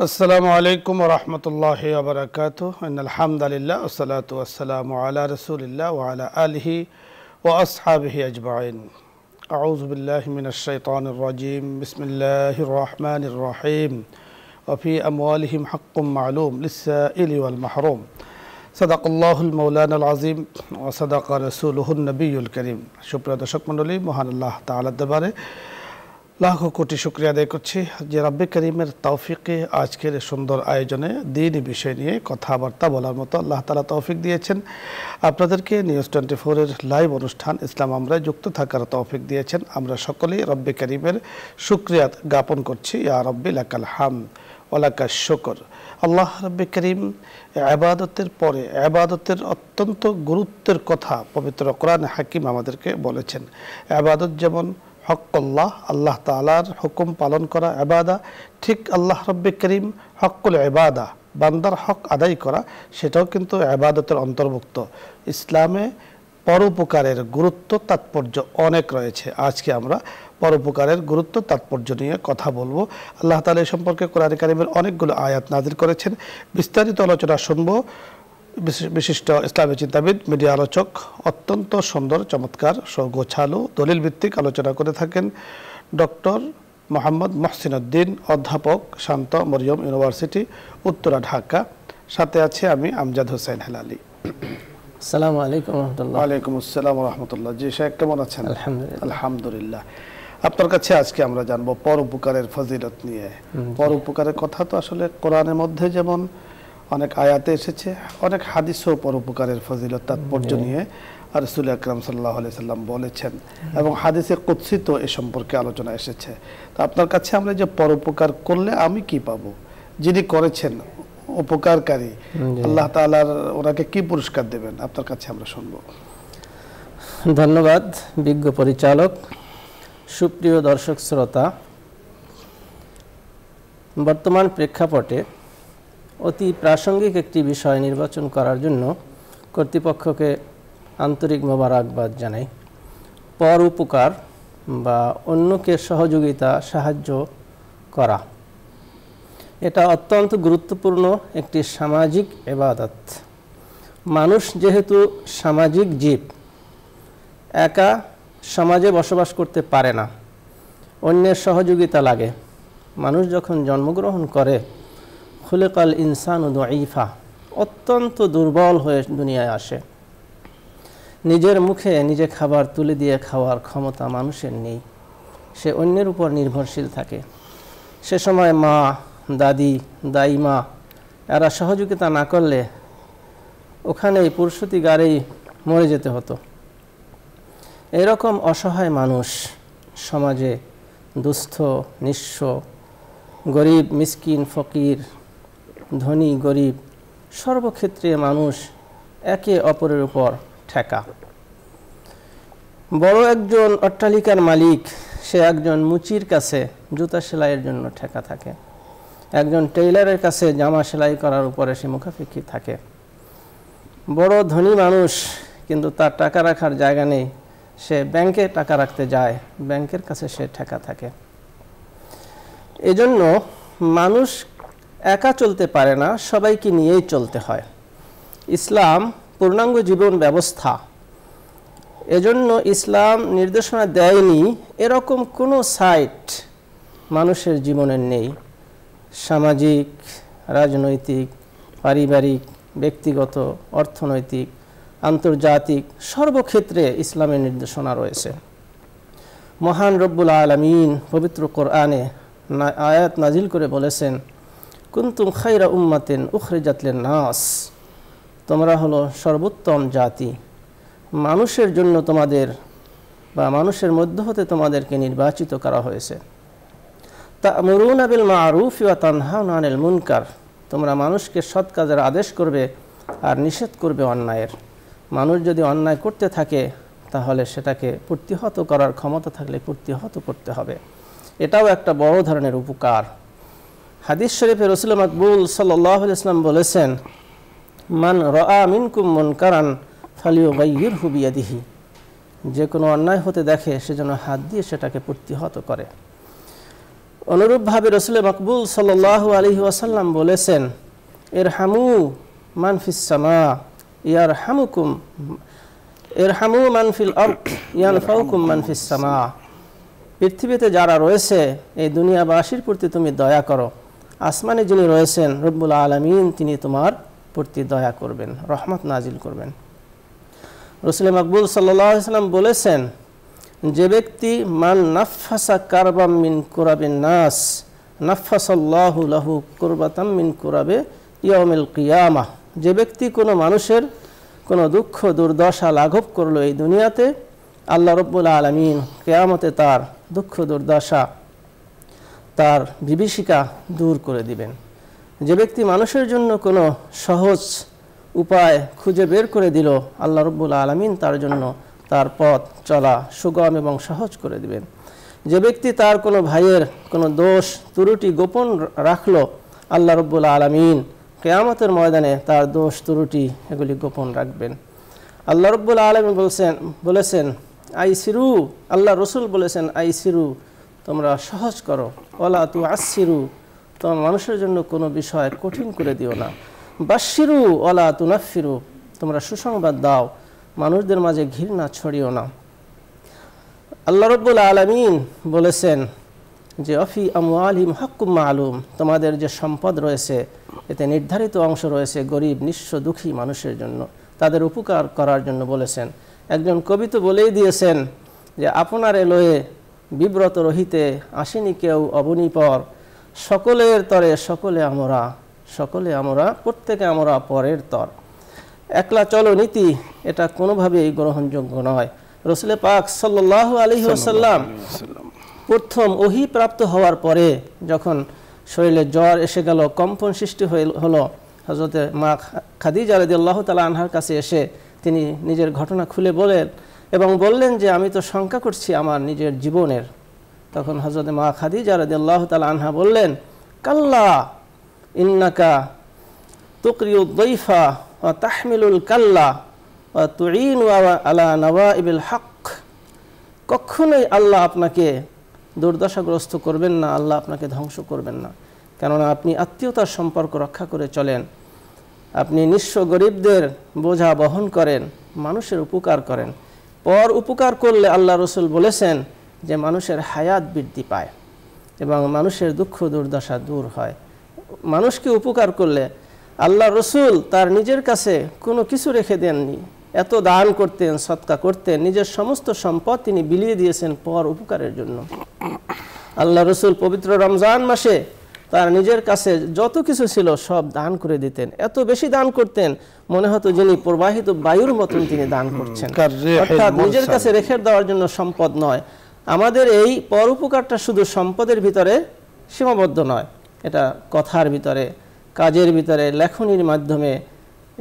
السلام عليكم ورحمة الله وبركاته إن الحمد لله والصلاة والسلام على رسول الله وعلى آله وأصحابه أجمعين أعوذ بالله من الشيطان الرجيم بسم الله الرحمن الرحيم وفي أموالهم حق معلوم للسائل والمحروم صدق الله المولانا العظيم وصدق رسوله النبي الكريم شكرا دشك من الله تعالى دباره লাখো কোটি শুক্রিয়া আদায় করছি যে রাব্বি করিমের তৌফিকে আজকের সুন্দর আয়োজনে দিন বিষয় নিয়ে কথাবার্তা বলার মতো আল্লাহ তালা তৌফিক দিয়েছেন আপনাদেরকে নিউজ টোয়েন্টি ফোরের লাইভ অনুষ্ঠান ইসলাম আমরা যুক্ত থাকার তৌফিক দিয়েছেন আমরা সকলেই রব্বি করিমের সুক্রিয়া জ্ঞাপন করছি ইয়া রব্বি লাকাল হাম ওলাকা শকর আল্লাহ রব্বি করিম আবাদতের পরে আবাদতের অত্যন্ত গুরুত্বের কথা পবিত্র কোরআন হাকিম আমাদেরকে বলেছেন আবাদত যেমন হকল্লাহ আল্লাহ তালার হুকুম পালন করা এবাদা ঠিক আল্লাহ রব্বে করিম হকুল এবাদা বান্দার হক আদায় করা সেটাও কিন্তু আবাদতের অন্তর্ভুক্ত ইসলামে পরোপকারের গুরুত্ব তাৎপর্য অনেক রয়েছে আজকে আমরা পরোপকারের গুরুত্ব তাৎপর্য নিয়ে কথা বলবো আল্লাহ তালা এ সম্পর্কে কোরআন কারিমের অনেকগুলো আয়াত নাজির করেছেন বিস্তারিত আলোচনা শুনবো বিশিষ্ট ইসলামী চিন্তাবিদ মিডিয়া আলোচক অত্যন্ত সুন্দর চমৎকার গোছালো দলিল ভিত্তিক আলোচনা করে থাকেন ডক্টর মোহাম্মদ উদ্দিন অধ্যাপক শান্ত মরিয়ম ইউনিভার্সিটি উত্তরা ঢাকা সাথে আছে আমি আমজাদ হোসেন হেলালি আসসালামু আলাইকুম রহমতুল্লাহ ওয়ালাইকুম আসসালাম রহমতুল্লাহ জি সাহেব কেমন আছেন আলহামদুলিল্লাহ আলহামদুলিল্লাহ আপনার কাছে আজকে আমরা জানবো পর উপকারের ফজিলত নিয়ে পর উপকারের কথা তো আসলে কোরআনের মধ্যে যেমন অনেক আয়াতে এসেছে অনেক হাদিসও পরোপকারের ফজিলত তাৎপর্য নিয়ে আর রসুল আকরাম সাল্লাহ সাল্লাম বলেছেন এবং হাদিসে কুৎসিত এ সম্পর্কে আলোচনা এসেছে তো আপনার কাছে আমরা যে পরোপকার করলে আমি কি পাবো যিনি করেছেন উপকারকারী আল্লাহ তালার ওনাকে কি পুরস্কার দেবেন আপনার কাছে আমরা শুনব ধন্যবাদ বিজ্ঞ পরিচালক সুপ্রিয় দর্শক শ্রোতা বর্তমান প্রেক্ষাপটে অতি প্রাসঙ্গিক একটি বিষয় নির্বাচন করার জন্য কর্তৃপক্ষকে আন্তরিক মোবারকবাদ জানাই পর উপকার বা অন্যকে সহযোগিতা সাহায্য করা এটা অত্যন্ত গুরুত্বপূর্ণ একটি সামাজিক এবাদত মানুষ যেহেতু সামাজিক জীব একা সমাজে বসবাস করতে পারে না অন্যের সহযোগিতা লাগে মানুষ যখন জন্মগ্রহণ করে খুলেকাল ইনসান ও দঈফা অত্যন্ত দুর্বল হয়ে দুনিয়ায় আসে নিজের মুখে নিজে খাবার তুলে দিয়ে খাওয়ার ক্ষমতা মানুষের নেই সে অন্যের উপর নির্ভরশীল থাকে সে সময় মা দাদি দাইমা এরা সহযোগিতা না করলে ওখানেই পুরসুতি গাড়েই মরে যেতে হতো এরকম অসহায় মানুষ সমাজে দুস্থ নিঃস্ব গরিব মিসকিন ফকির ধনী গরিব সর্বক্ষেত্রে মানুষ একে অপরের উপর ঠেকা বড় একজন অট্টালিকার মালিক সে একজন মুচির কাছে জুতা সেলাইয়ের জন্য ঠেকা থাকে একজন টেইলারের কাছে জামা সেলাই করার উপরে সে মুখাপেক্ষি থাকে বড় ধনী মানুষ কিন্তু তার টাকা রাখার জায়গা নেই সে ব্যাংকে টাকা রাখতে যায় ব্যাংকের কাছে সে ঠেকা থাকে এজন্য মানুষ একা চলতে পারে না সবাইকে নিয়েই চলতে হয় ইসলাম পূর্ণাঙ্গ জীবন ব্যবস্থা এজন্য ইসলাম নির্দেশনা দেয়নি এরকম কোনো সাইট মানুষের জীবনের নেই সামাজিক রাজনৈতিক পারিবারিক ব্যক্তিগত অর্থনৈতিক আন্তর্জাতিক সর্বক্ষেত্রে ইসলামের নির্দেশনা রয়েছে মহান রব্বুল আলমিন পবিত্র কোরআনে আয়াত নাজিল করে বলেছেন কুন্তুম খাইরা উম্মাতেন উখরে জাতলেন নাস তোমরা হলো সর্বোত্তম জাতি মানুষের জন্য তোমাদের বা মানুষের মধ্য হতে তোমাদেরকে নির্বাচিত করা হয়েছে তা মরুন আবিল মা ইয়া তানহাউন আনিল মুনকার তোমরা মানুষকে সৎ কাজের আদেশ করবে আর নিষেধ করবে অন্যায়ের মানুষ যদি অন্যায় করতে থাকে তাহলে সেটাকে প্রতিহত করার ক্ষমতা থাকলে প্রতিহত করতে হবে এটাও একটা বড় ধরনের উপকার হাদিস শরীফে রসুল মকবুল সাল্লাহ ইসলাম বলেছেন মান রিনকুম মন কারান ফালিও হুবিয়া দিহি যে কোনো অন্যায় হতে দেখে সে যেন হাত দিয়ে সেটাকে প্রতিহত করে অনুরূপভাবে রসুল মকবুল সাল্লাহ আলহি ওয়াসাল্লাম বলেছেন এর হামু মানফিসামা ইয়ার হামুকুম এর হামু মানফিল অর্ক ইয়ান ফাউকুম মানফিসামা পৃথিবীতে যারা রয়েছে এই দুনিয়াবাসীর প্রতি তুমি দয়া করো আসমানে যিনি রয়েছেন রব্বুল আলমিন তিনি তোমার প্রতি দয়া করবেন রহমত নাজিল করবেন রসুল মকবুল সাল্লাম বলেছেন যে ব্যক্তি মান নাফাসা কারবাম মিন কোরাবে নাস নাফাসাল্লাহু লাহু কোরবাতাম মিন কোরাবে ইয়মিল কিয়ামা যে ব্যক্তি কোনো মানুষের কোনো দুঃখ দুর্দশা লাঘব করলো এই দুনিয়াতে আল্লাহ রব্বুল আলমিন কেয়ামতে তার দুঃখ দুর্দশা তার বিভীষিকা দূর করে দিবেন যে ব্যক্তি মানুষের জন্য কোনো সহজ উপায় খুঁজে বের করে দিল আল্লাহ রব্বুল আলমিন তার জন্য তার পথ চলা সুগম এবং সহজ করে দিবেন যে ব্যক্তি তার কোনো ভাইয়ের কোনো দোষ ত্রুটি গোপন রাখলো আল্লাহ রব্বুল আলমিন কেয়ামতের ময়দানে তার দোষ ত্রুটি এগুলি গোপন রাখবেন আল্লাহ রব্বুল আলমী বলছেন বলেছেন আই সিরু আল্লাহ রসুল বলেছেন আই সিরু তোমরা সহজ করো ওলা তু আসিরু তোমার মানুষের জন্য কোনো বিষয় কঠিন করে দিও না বাসিরু ওলা তু নাফিরু তোমরা সুসংবাদ দাও মানুষদের মাঝে ঘৃণা ছড়িও না আল্লাহ রব্বুল আলমিন বলেছেন যে অফি আমিম হকুম্মা আলুম তোমাদের যে সম্পদ রয়েছে এতে নির্ধারিত অংশ রয়েছে গরিব নিঃস্ব দুঃখী মানুষের জন্য তাদের উপকার করার জন্য বলেছেন একজন কবি তো বলেই দিয়েছেন যে আপনার এলোয়ে বিব্রত রহিতে আসেনি কেউ অবনিপর সকলের তরে সকলে আমরা সকলে আমরা প্রত্যেকে আমরা পরের তর একলা চলো নীতি এটা কোনোভাবেই গ্রহণযোগ্য নয় রসুলে পাক সাল্লাহ আলী আসাল্লাম প্রথম ওহি প্রাপ্ত হওয়ার পরে যখন শরীরে জ্বর এসে গেল কম্পন সৃষ্টি হয়ে হলো হজরতে মা খাদিজ রদি আল্লাহ তালা আনহার কাছে এসে তিনি নিজের ঘটনা খুলে বলেন এবং বললেন যে আমি তো শঙ্কা করছি আমার নিজের জীবনের তখন হজরত মা খাদি রাদিয়াল্লাহ তালা আনহা বললেন কাল্লা ইন্নাকা তুকরিউদ্দৈফা ও তাহমিলুল কাল্লা ও তুইন আলা নবা ইবিল হক কখনোই আল্লাহ আপনাকে দুর্দশাগ্রস্ত করবেন না আল্লাহ আপনাকে ধ্বংস করবেন না কেননা আপনি আত্মীয়তার সম্পর্ক রক্ষা করে চলেন আপনি নিঃস্ব গরিবদের বোঝা বহন করেন মানুষের উপকার করেন পর উপকার করলে আল্লাহ রসুল বলেছেন যে মানুষের হায়াত বৃদ্ধি পায় এবং মানুষের দুঃখ দুর্দশা দূর হয় মানুষকে উপকার করলে আল্লাহ রসুল তার নিজের কাছে কোনো কিছু রেখে দেননি এত দান করতেন সৎকা করতেন নিজের সমস্ত সম্পদ তিনি বিলিয়ে দিয়েছেন পর উপকারের জন্য আল্লাহ রসুল পবিত্র রমজান মাসে তার নিজের কাছে যত কিছু ছিল সব দান করে দিতেন এত বেশি দান করতেন মনে হতো যিনি প্রবাহিত বায়ুর মতন তিনি দান করছেন অর্থাৎ নিজের কাছে রেখে দেওয়ার জন্য সম্পদ নয় আমাদের এই পরোপকারটা শুধু সম্পদের ভিতরে সীমাবদ্ধ নয় এটা কথার ভিতরে কাজের ভিতরে লেখনির মাধ্যমে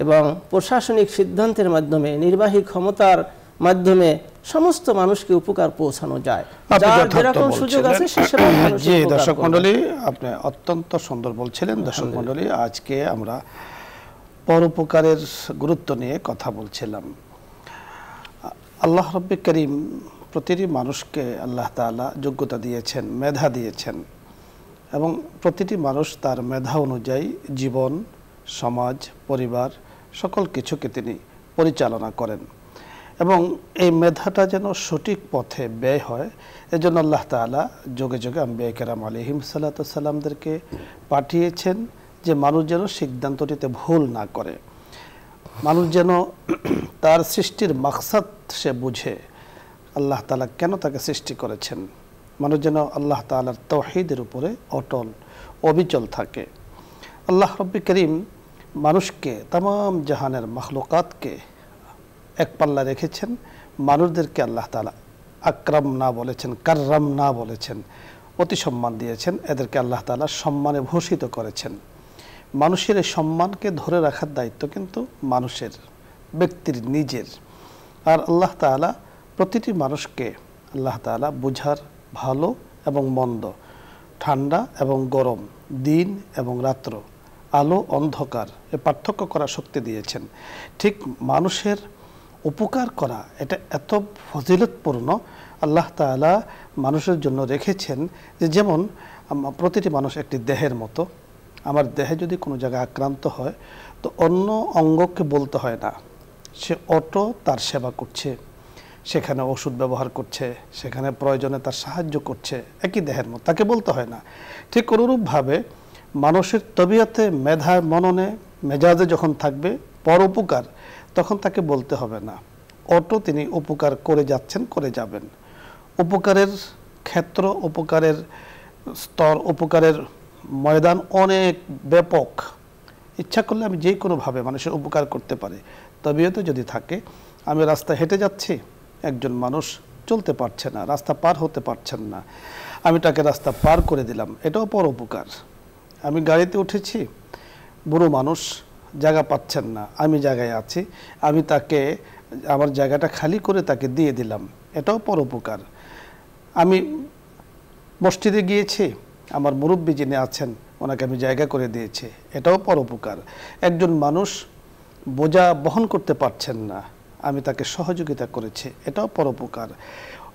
এবং প্রশাসনিক সিদ্ধান্তের মাধ্যমে নির্বাহী ক্ষমতার মাধ্যমে সমস্ত মানুষকে উপকার পৌঁছানো যায় হ্যাঁ, দর্শক মন্ডলী আপনি অত্যন্ত সুন্দর বলছিলেন দর্শক মন্ডলী আজকে আমরা পরোপকারের গুরুত্ব নিয়ে কথা বলছিলাম আল্লাহ রব্বি করিম প্রতিটি মানুষকে আল্লাহ তালা যোগ্যতা দিয়েছেন মেধা দিয়েছেন এবং প্রতিটি মানুষ তার মেধা অনুযায়ী জীবন সমাজ পরিবার সকল কিছুকে তিনি পরিচালনা করেন এবং এই মেধাটা যেন সঠিক পথে ব্যয় হয় এজন্য আল্লাহ তালা যোগে যোগে আম্বিয়া কেরাম আলিহিম সাল্লাতামদেরকে পাঠিয়েছেন যে মানুষ যেন সিদ্ধান্তটিতে ভুল না করে মানুষ যেন তার সৃষ্টির মাকসাদ সে বুঝে আল্লাহ তালা কেন তাকে সৃষ্টি করেছেন মানুষ যেন আল্লাহ তালার তহিদের উপরে অটল অবিচল থাকে আল্লাহ রব্বি করিম মানুষকে তাম জাহানের মখলুকাতকে এক পাল্লা রেখেছেন মানুষদেরকে আল্লাহ তালা আক্রাম না বলেছেন কার্রাম না বলেছেন অতি সম্মান দিয়েছেন এদেরকে আল্লাহ তালা সম্মানে ভূষিত করেছেন মানুষের এই সম্মানকে ধরে রাখার দায়িত্ব কিন্তু মানুষের ব্যক্তির নিজের আর আল্লাহ তালা প্রতিটি মানুষকে আল্লাহ তালা বুঝার ভালো এবং মন্দ ঠান্ডা এবং গরম দিন এবং রাত্র আলো অন্ধকার এ পার্থক্য করার শক্তি দিয়েছেন ঠিক মানুষের উপকার করা এটা এত ফজিলতপূর্ণ আল্লাহ তালা মানুষের জন্য রেখেছেন যে যেমন প্রতিটি মানুষ একটি দেহের মতো আমার দেহে যদি কোনো জায়গায় আক্রান্ত হয় তো অন্য অঙ্গকে বলতে হয় না সে অটো তার সেবা করছে সেখানে ওষুধ ব্যবহার করছে সেখানে প্রয়োজনে তার সাহায্য করছে একই দেহের মতো তাকে বলতে হয় না ঠিক অনুরূপভাবে মানুষের তবিয়তে মেধা মননে মেজাজে যখন থাকবে পর উপকার তখন তাকে বলতে হবে না অটো তিনি উপকার করে যাচ্ছেন করে যাবেন উপকারের ক্ষেত্র উপকারের স্তর উপকারের ময়দান অনেক ব্যাপক ইচ্ছা করলে আমি যে কোনোভাবে মানুষের উপকার করতে পারি তো যদি থাকে আমি রাস্তা হেঁটে যাচ্ছি একজন মানুষ চলতে পারছে না রাস্তা পার হতে পারছেন না আমি তাকে রাস্তা পার করে দিলাম এটাও পর উপকার আমি গাড়িতে উঠেছি বুড়ো মানুষ জায়গা পাচ্ছেন না আমি জায়গায় আছি আমি তাকে আমার জায়গাটা খালি করে তাকে দিয়ে দিলাম এটাও পরোপকার আমি মসজিদে গিয়েছি আমার মুরব্বী যিনি আছেন ওনাকে আমি জায়গা করে দিয়েছি এটাও পরোপকার একজন মানুষ বোঝা বহন করতে পারছেন না আমি তাকে সহযোগিতা করেছি এটাও পরোপকার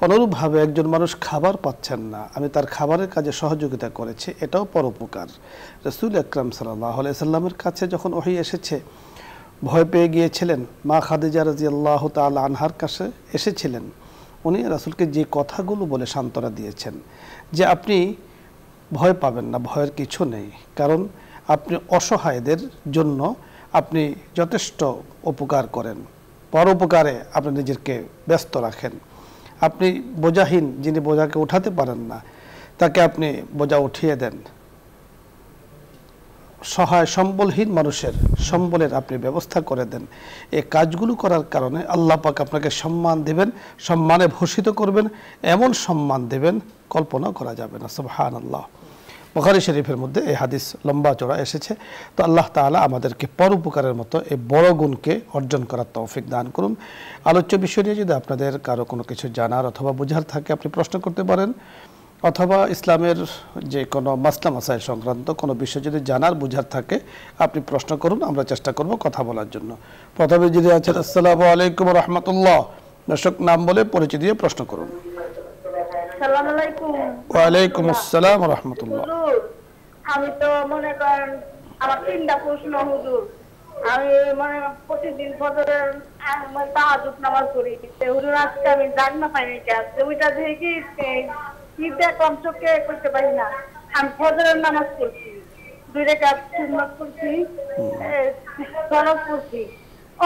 অনুরূপভাবে একজন মানুষ খাবার পাচ্ছেন না আমি তার খাবারের কাজে সহযোগিতা করেছি এটাও পরোপকার রসুল আকরাম সাল্লাহ সাল্লামের কাছে যখন ওহি এসেছে ভয় পেয়ে গিয়েছিলেন মা খাদিজা রাজি আল্লাহ তাল আনহার কাছে এসেছিলেন উনি রাসুলকে যে কথাগুলো বলে সান্ত্বনা দিয়েছেন যে আপনি ভয় পাবেন না ভয়ের কিছু নেই কারণ আপনি অসহায়দের জন্য আপনি যথেষ্ট উপকার করেন পরোপকারে আপনি নিজেকে ব্যস্ত রাখেন আপনি বোঝাহীন যিনি বোঝাকে উঠাতে পারেন না তাকে আপনি বোঝা উঠিয়ে দেন সহায় সম্বলহীন মানুষের সম্বলের আপনি ব্যবস্থা করে দেন এই কাজগুলো করার কারণে আল্লাহ পাক আপনাকে সম্মান দেবেন সম্মানে ভূষিত করবেন এমন সম্মান দেবেন কল্পনা করা যাবে না সুবহান আল্লাহ বখারি শরীফের মধ্যে এই হাদিস লম্বা চড়া এসেছে তো আল্লাহ তালা আমাদেরকে পরোপকারের মতো এই বড় গুণকে অর্জন করার তৌফিক দান করুন আলোচ্য বিষয় নিয়ে যদি আপনাদের কারো কোনো কিছু জানার অথবা বোঝার থাকে আপনি প্রশ্ন করতে পারেন অথবা ইসলামের যে কোনো মাসলা মাসাইল সংক্রান্ত কোনো বিষয় যদি জানার বোঝার থাকে আপনি প্রশ্ন করুন আমরা চেষ্টা করব কথা বলার জন্য প্রথমে যদি আছেন আসসালামু আলাইকুম রহমতুল্লাহ দর্শক নাম বলে পরিচয় দিয়ে প্রশ্ন করুন আসসালামু আলাইকুম ওয়া আলাইকুম আসসালাম ওয়া রাহমাতুল্লাহ আমি তো মনে করেন আমার তিনটা প্রশ্ন হুজুর আমি মানে প্রতিদিন ফজরের মানে তাহাজুদ নামাজ পড়ি হুজুর আজকে আমি জানি না পাইনি আজকে ওইটা দেখে কি দেখলাম চোখে করতে পারি না আমি ফজরের নামাজ পড়ছি দুই রেখা সুন্নত পড়ছি সনদ পড়ছি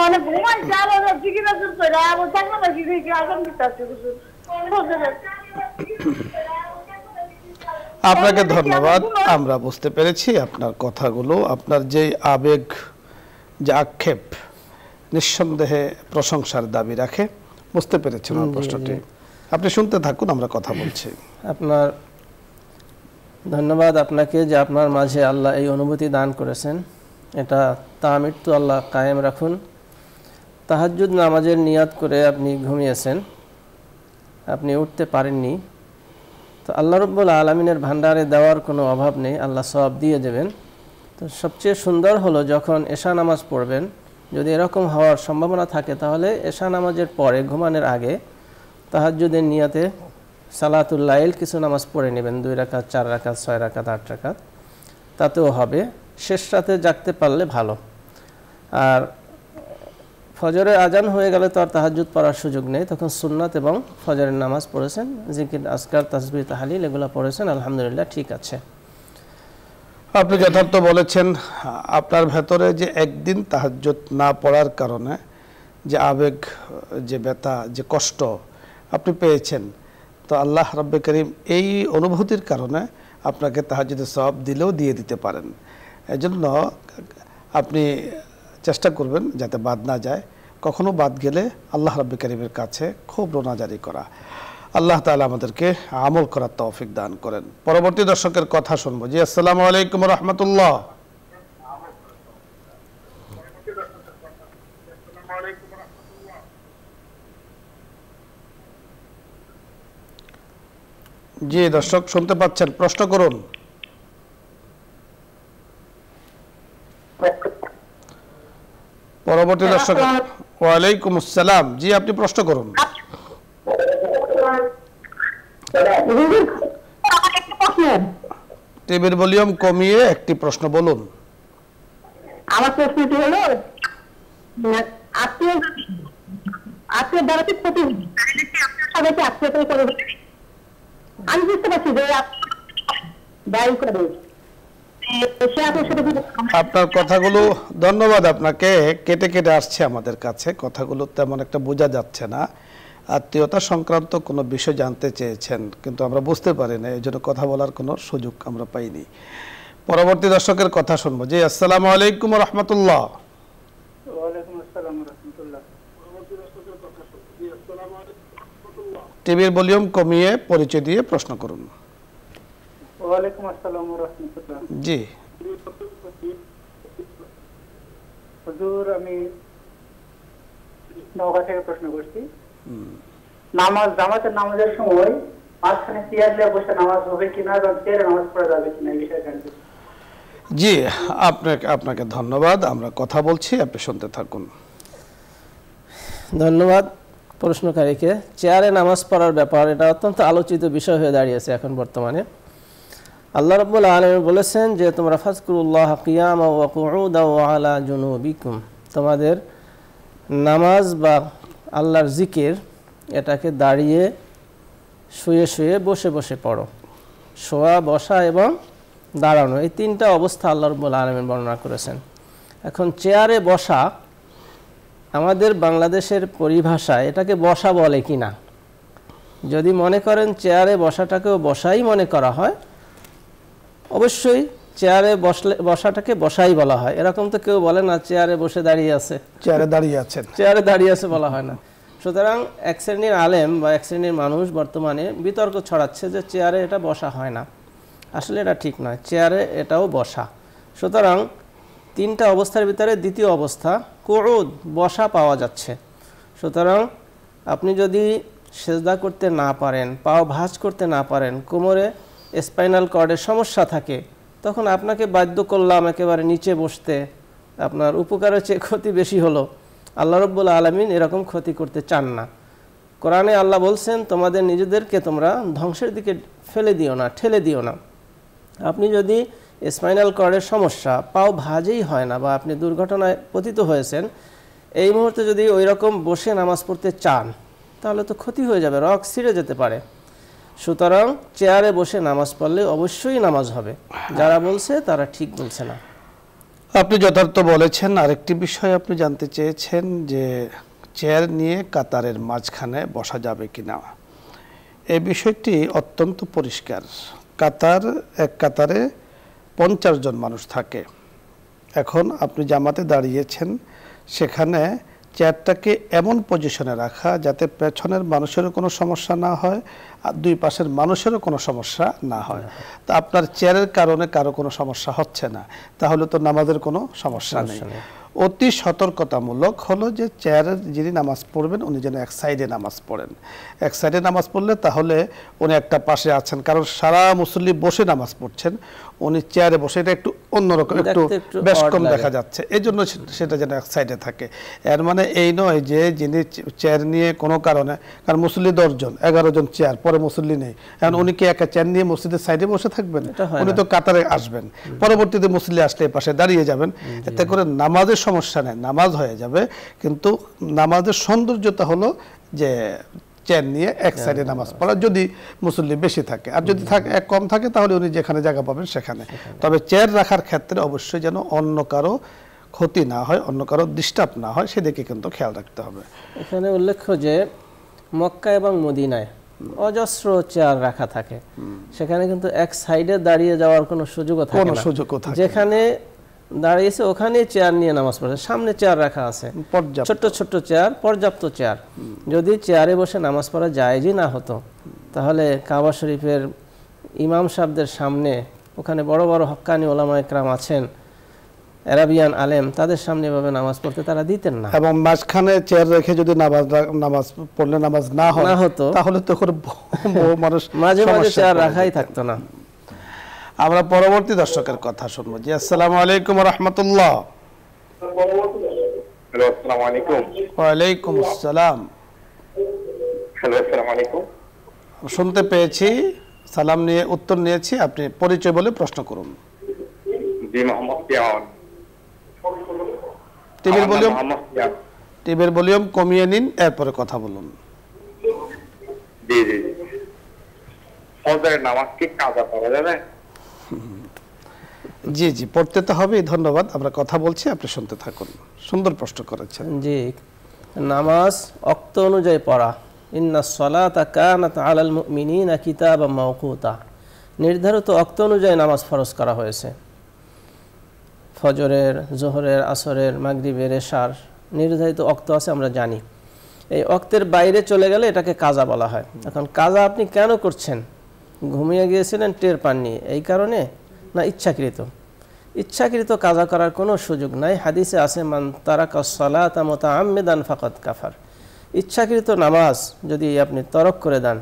অনেক ঘুমাইছে আবার জিজ্ঞাসা করে আবার জানলাম কি আগুন দিতে আছে হুজুর আপনাকে ধন্যবাদ আমরা বুঝতে পেরেছি আপনার কথাগুলো আপনার যে আবেগ যে আক্ষেপ নিঃসন্দেহে প্রশংসার দাবি রাখে বুঝতে পেরেছেন আমার প্রশ্নটি আপনি শুনতে থাকুন আমরা কথা বলছি আপনার ধন্যবাদ আপনাকে যে আপনার মাঝে আল্লাহ এই অনুভূতি দান করেছেন এটা তা মৃত্যু আল্লাহ কায়েম রাখুন তাহাজুদ নামাজের নিয়াত করে আপনি ঘুমিয়েছেন আপনি উঠতে পারেননি তো আল্লাহ রব্বুল আলমিনের ভান্ডারে দেওয়ার কোনো অভাব নেই আল্লাহ সব দিয়ে দেবেন তো সবচেয়ে সুন্দর হলো যখন এশা নামাজ পড়বেন যদি এরকম হওয়ার সম্ভাবনা থাকে তাহলে এশা নামাজের পরে ঘুমানোর আগে তাহাজুদের নিয়াতে সালাতুল্লাইল কিছু নামাজ পড়ে নেবেন দুই রাকাত চার রাখাত ছয় রাখাত আট রাখাত তাতেও হবে শেষ রাতে জাগতে পারলে ভালো আর ফজরের আজান হয়ে গেলে তো আর তাহাজুদ পড়ার সুযোগ নেই তখন সুন্নাত এবং ফজরের নামাজ পড়েছেন জিকির আসকার তাসবি তাহালিল এগুলো পড়েছেন আলহামদুলিল্লাহ ঠিক আছে আপনি যথার্থ বলেছেন আপনার ভেতরে যে একদিন তাহাজুদ না পড়ার কারণে যে আবেগ যে ব্যথা যে কষ্ট আপনি পেয়েছেন তো আল্লাহ রব্বে করিম এই অনুভূতির কারণে আপনাকে তাহাজুদের সব দিলেও দিয়ে দিতে পারেন এজন্য আপনি চেষ্টা করবেন যাতে বাদ না যায় কখনো বাদ গেলে আল্লাহ রব্বি করিমের কাছে খুব রোনাজারি করা আল্লাহ তালা আমাদেরকে আমল করার তৌফিক দান করেন পরবর্তী দর্শকের কথা শুনবো জি আসসালামু আলাইকুম রহমতুল্লাহ জি দর্শক শুনতে পাচ্ছেন প্রশ্ন করুন পরবর্তী দর্শক ওয়ালাইকুম আসসালাম জি আপনি প্রশ্ন করুন টিভির ভলিউম কমিয়ে একটি প্রশ্ন বলুন আমার প্রশ্নটি হলো আত্মীয় আত্মীয় দ্বারা কি তাহলে কি আপনার সবাইকে আত্মীয় করে আমি বুঝতে পারছি যে দায়ী করে আপনার কথাগুলো ধন্যবাদ আপনাকে কেটে কেটে আসছে আমাদের কাছে কথাগুলো তেমন একটা বোঝা যাচ্ছে না আত্মীয়তা সংক্রান্ত কোনো বিষয় জানতে চেয়েছেন কিন্তু আমরা বুঝতে পারি না এই জন্য কথা বলার কোনো সুযোগ আমরা পাইনি পরবর্তী দর্শকের কথা শুনবো জি আসসালাম আলাইকুম রহমতুল্লাহ টিভির ভলিউম কমিয়ে পরিচয় দিয়ে প্রশ্ন করুন ওয়ালাইকুম আসসালাম জি হুজুর আমি নওগাঁ থেকে প্রশ্ন করছি নামাজ জামাতের নামাজের সময় মাঝখানে চেয়ার দিয়ে বসে নামাজ হবে কিনা এবং নামাজ পড়া যাবে কিনা এই বিষয়ে জানতে জি আপনাকে আপনাকে ধন্যবাদ আমরা কথা বলছি আপনি শুনতে থাকুন ধন্যবাদ প্রশ্নকারীকে চেয়ারে নামাজ পড়ার ব্যাপার এটা অত্যন্ত আলোচিত বিষয় হয়ে দাঁড়িয়েছে এখন বর্তমানে আল্লাহ রব্বুল আলম বলেছেন যে তোমরা ফাজকুরুল্লাহ কিয়াম আলা জুনুবিকুম তোমাদের নামাজ বা আল্লাহর জিকের এটাকে দাঁড়িয়ে শুয়ে শুয়ে বসে বসে পড়ো শোয়া বসা এবং দাঁড়ানো এই তিনটা অবস্থা আল্লাহ রব্বুল আলমের বর্ণনা করেছেন এখন চেয়ারে বসা আমাদের বাংলাদেশের পরিভাষায় এটাকে বসা বলে কি না যদি মনে করেন চেয়ারে বসাটাকেও বসাই মনে করা হয় অবশ্যই চেয়ারে বসলে বসাটাকে বসাই বলা হয় এরকম তো কেউ বলে না চেয়ারে বসে দাঁড়িয়ে আছে চেয়ারে দাঁড়িয়ে আছেন চেয়ারে দাঁড়িয়ে আছে বলা হয় না সুতরাং এক শ্রেণীর আলেম বা এক শ্রেণীর মানুষ বর্তমানে বিতর্ক ছড়াচ্ছে যে চেয়ারে এটা বসা হয় না আসলে এটা ঠিক নয় চেয়ারে এটাও বসা সুতরাং তিনটা অবস্থার ভিতরে দ্বিতীয় অবস্থা কোরুদ বসা পাওয়া যাচ্ছে সুতরাং আপনি যদি সেজদা করতে না পারেন পাও ভাঁজ করতে না পারেন কোমরে স্পাইনাল কর্ডের সমস্যা থাকে তখন আপনাকে বাধ্য করলাম একেবারে নিচে বসতে আপনার উপকারের চেয়ে ক্ষতি বেশি হলো আল্লাহ রব্বুল আলমিন এরকম ক্ষতি করতে চান না কোরআনে আল্লাহ বলছেন তোমাদের নিজেদেরকে তোমরা ধ্বংসের দিকে ফেলে দিও না ঠেলে দিও না আপনি যদি স্পাইনাল কর্ডের সমস্যা পাও ভাজেই হয় না বা আপনি দুর্ঘটনায় পতিত হয়েছেন এই মুহূর্তে যদি ওই রকম বসে নামাজ পড়তে চান তাহলে তো ক্ষতি হয়ে যাবে রক ছিঁড়ে যেতে পারে সুতরাং চেয়ারে বসে নামাজ পড়লে অবশ্যই নামাজ হবে যারা বলছে তারা ঠিক বলছে না আপনি যথার্থ বলেছেন আরেকটি বিষয় আপনি জানতে চেয়েছেন যে চেয়ার নিয়ে কাতারের মাঝখানে বসা যাবে কি না এই বিষয়টি অত্যন্ত পরিষ্কার কাতার এক কাতারে পঞ্চাশ জন মানুষ থাকে এখন আপনি জামাতে দাঁড়িয়েছেন সেখানে চেয়ারটাকে এমন পজিশনে রাখা যাতে পেছনের মানুষেরও কোনো সমস্যা না হয় আর দুই পাশের মানুষেরও কোনো সমস্যা না হয় তা আপনার চেয়ারের কারণে কারো কোনো সমস্যা হচ্ছে না তাহলে তো নামাজের কোনো সমস্যা নেই অতি সতর্কতামূলক হলো যে চেয়ারের যিনি নামাজ পড়বেন উনি যেন এক সাইডে নামাজ পড়েন এক সাইডে নামাজ পড়লে তাহলে উনি একটা পাশে আছেন কারণ সারা মুসল্লি বসে নামাজ পড়ছেন উনি চেয়ারে বসে এটা একটু অন্যরকম একটু বেশ কম দেখা যাচ্ছে এই জন্য সেটা যেন এক সাইডে থাকে এর মানে এই নয় যে যিনি চেয়ার নিয়ে কোনো কারণে কারণ মুসল্লি দশজন এগারো জন চেয়ার পরে মুসল্লি নেই কারণ উনি কি একা চেয়ার নিয়ে মসজিদের সাইডে বসে থাকবেন উনি তো কাতারে আসবেন পরবর্তীতে মুসল্লি আসলে পাশে দাঁড়িয়ে যাবেন এতে করে নামাজের সমস্যা নেই নামাজ হয়ে যাবে কিন্তু নামাজের সৌন্দর্যতা হলো যে চেন নিয়ে এক সাইডে হ্যাঁ, নামাজ হ্যাঁ। পড়া যদি মুসল্লি বেশি থাকে আর যদি থাকে এক কম থাকে তাহলে উনি যেখানে জায়গা পাবেন সেখানে তবে চেয়ার রাখার ক্ষেত্রে অবশ্যই যেন অন্য কারো ক্ষতি না হয় অন্য কারো ডিস্টার্ব না হয় সেদিকে কিন্তু খেয়াল রাখতে হবে এখানে উল্লেখ্য যে মক্কা এবং মদিনায় অজস্র চেয়ার রাখা থাকে সেখানে কিন্তু এক সাইডে দাঁড়িয়ে যাওয়ার কোনো সুযোগও থাকে যেখানে দাঁড়িয়েছে ওখানে চেয়ার নিয়ে নামাজ পড়ছে সামনে চেয়ার রাখা আছে ছোট্ট ছোট্ট চেয়ার পর্যাপ্ত চেয়ার যদি চেয়ারে বসে নামাজ পড়া জায়জই না হতো তাহলে কাবা শরীফের ইমাম সাহেবদের সামনে ওখানে বড় বড় হকানি ওলামা একরাম আছেন অ্যারাবিয়ান আলেম তাদের সামনে এভাবে নামাজ পড়তে তারা দিতেন না এবং মাঝখানে চেয়ার রেখে যদি নামাজ নামাজ পড়লে নামাজ না হতো তাহলে তো মানুষ মাঝে মাঝে চেয়ার রাখাই থাকতো না আমরা পরবর্তী দর্শকের কথা শুনবো জি আসসালামু আলাইকুম রহমতুল্লাহ শুনতে পেয়েছি সালাম নিয়ে উত্তর নিয়েছি আপনি পরিচয় বলে প্রশ্ন করুন টিভির ভলিউম কমিয়ে নিন এরপরে কথা বলুন জি জি নামাজ কি কাজা করা যাবে জি জি পড়তে তো হবে ধন্যবাদ আমরা কথা বলছি আপনি শুনতে থাকুন সুন্দর প্রশ্ন করেছেন জি নামাজ অক্ত অনুযায়ী পড়া ইন্না সলাতা কানাত আলাল মুমিনিনা কিতাবাম মাওকুতা নির্ধারিত অক্ত অনুযায়ী নামাজ ফরজ করা হয়েছে ফজরের জোহরের আসরের মাগরিবের এশার নির্ধারিত অক্ত আছে আমরা জানি এই অক্তের বাইরে চলে গেলে এটাকে কাজা বলা হয় এখন কাজা আপনি কেন করছেন ঘুমিয়ে গিয়েছিলেন টের পাননি এই কারণে না ইচ্ছাকৃত ইচ্ছাকৃত কাজা করার কোনো সুযোগ নাই হাদিসে আছে মান তারা কসলা তামতা আমেদান ফাকত কাফার ইচ্ছাকৃত নামাজ যদি আপনি তরক করে দেন